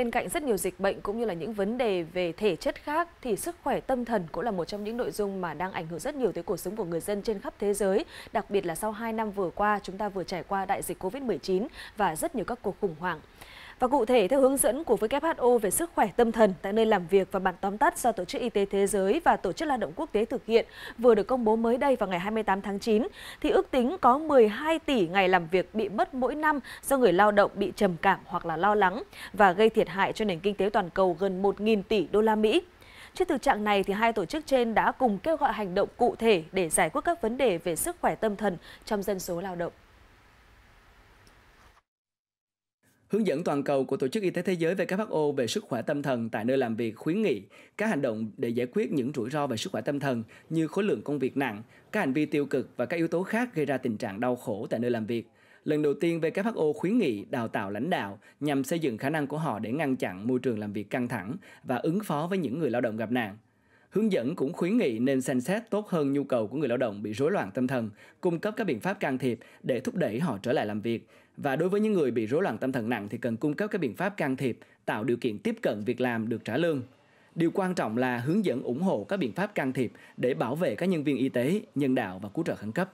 Bên cạnh rất nhiều dịch bệnh cũng như là những vấn đề về thể chất khác thì sức khỏe tâm thần cũng là một trong những nội dung mà đang ảnh hưởng rất nhiều tới cuộc sống của người dân trên khắp thế giới, đặc biệt là sau 2 năm vừa qua chúng ta vừa trải qua đại dịch Covid-19 và rất nhiều các cuộc khủng hoảng. Và cụ thể theo hướng dẫn của WHO về sức khỏe tâm thần tại nơi làm việc và bản tóm tắt do Tổ chức Y tế Thế giới và Tổ chức Lao động Quốc tế thực hiện vừa được công bố mới đây vào ngày 28 tháng 9, thì ước tính có 12 tỷ ngày làm việc bị mất mỗi năm do người lao động bị trầm cảm hoặc là lo lắng và gây thiệt hại cho nền kinh tế toàn cầu gần 1.000 tỷ đô la Mỹ. Trước thực trạng này, thì hai tổ chức trên đã cùng kêu gọi hành động cụ thể để giải quyết các vấn đề về sức khỏe tâm thần trong dân số lao động. Hướng dẫn toàn cầu của Tổ chức Y tế Thế giới WHO về sức khỏe tâm thần tại nơi làm việc khuyến nghị các hành động để giải quyết những rủi ro về sức khỏe tâm thần như khối lượng công việc nặng, các hành vi tiêu cực và các yếu tố khác gây ra tình trạng đau khổ tại nơi làm việc. Lần đầu tiên WHO khuyến nghị đào tạo lãnh đạo nhằm xây dựng khả năng của họ để ngăn chặn môi trường làm việc căng thẳng và ứng phó với những người lao động gặp nạn. Hướng dẫn cũng khuyến nghị nên xem xét tốt hơn nhu cầu của người lao động bị rối loạn tâm thần, cung cấp các biện pháp can thiệp để thúc đẩy họ trở lại làm việc. Và đối với những người bị rối loạn tâm thần nặng thì cần cung cấp các biện pháp can thiệp, tạo điều kiện tiếp cận việc làm được trả lương. Điều quan trọng là hướng dẫn ủng hộ các biện pháp can thiệp để bảo vệ các nhân viên y tế, nhân đạo và cứu trợ khẩn cấp.